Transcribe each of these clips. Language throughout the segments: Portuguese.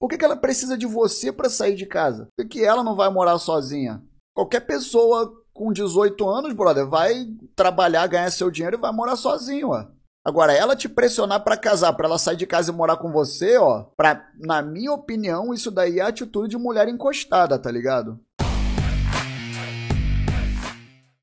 Por que, que ela precisa de você para sair de casa? Por que, ela não vai morar sozinha? Qualquer pessoa com 18 anos, brother, vai trabalhar, ganhar seu dinheiro e vai morar sozinho, ó. Agora, ela te pressionar para casar, para ela sair de casa e morar com você, ó, pra, na minha opinião, isso daí é atitude de mulher encostada, tá ligado?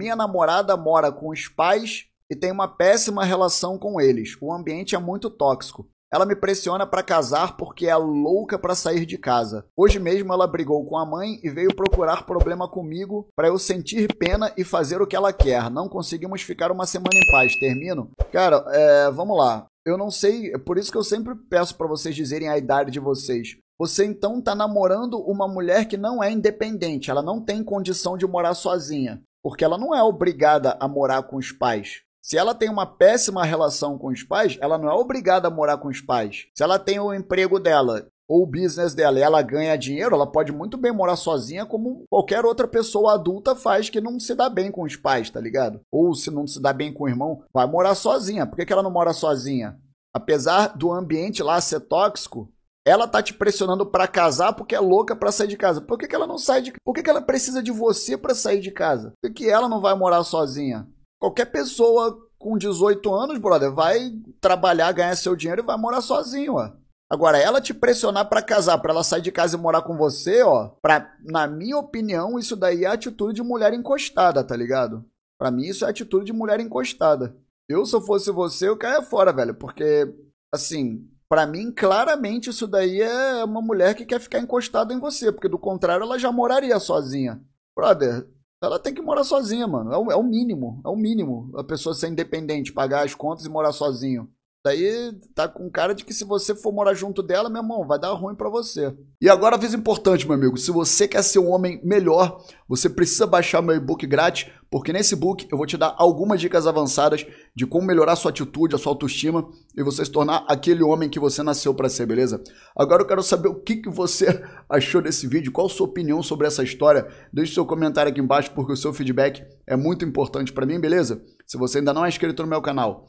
Minha namorada mora com os pais e tem uma péssima relação com eles. O ambiente é muito tóxico. Ela me pressiona para casar porque é louca para sair de casa. Hoje mesmo ela brigou com a mãe e veio procurar problema comigo para eu sentir pena e fazer o que ela quer. Não conseguimos ficar uma semana em paz. Termino? Cara, é, vamos lá. Eu não sei, é por isso que eu sempre peço para vocês dizerem a idade de vocês. Você então está namorando uma mulher que não é independente, ela não tem condição de morar sozinha, porque ela não é obrigada a morar com os pais. Se ela tem uma péssima relação com os pais, ela não é obrigada a morar com os pais. Se ela tem o emprego dela ou o business dela e ela ganha dinheiro, ela pode muito bem morar sozinha como qualquer outra pessoa adulta faz que não se dá bem com os pais, tá ligado? Ou se não se dá bem com o irmão, vai morar sozinha. Por que, que ela não mora sozinha? Apesar do ambiente lá ser tóxico, ela tá te pressionando para casar porque é louca para sair de casa. Por que, que ela não sai de Por que, que ela precisa de você para sair de casa? Por que ela não vai morar sozinha? qualquer pessoa com 18 anos, brother, vai trabalhar, ganhar seu dinheiro e vai morar sozinho, ó. Agora, ela te pressionar para casar, para ela sair de casa e morar com você, ó, pra, na minha opinião, isso daí é atitude de mulher encostada, tá ligado? Para mim, isso é atitude de mulher encostada. Eu, se eu fosse você, eu caia fora, velho, porque, assim, para mim, claramente, isso daí é uma mulher que quer ficar encostada em você, porque do contrário, ela já moraria sozinha. Brother, ela tem que morar sozinha, mano. É o, é o mínimo, é o mínimo. A pessoa ser independente, pagar as contas e morar sozinho. Daí tá com cara de que se você for morar junto dela, meu irmão, vai dar ruim para você. E agora aviso importante, meu amigo, se você quer ser um homem melhor, você precisa baixar meu e-book grátis, porque nesse book eu vou te dar algumas dicas avançadas de como melhorar sua atitude, a sua autoestima e você se tornar aquele homem que você nasceu para ser, beleza? Agora eu quero saber o que, que você achou desse vídeo, qual a sua opinião sobre essa história. Deixe seu comentário aqui embaixo porque o seu feedback é muito importante para mim, beleza? Se você ainda não é inscrito no meu canal,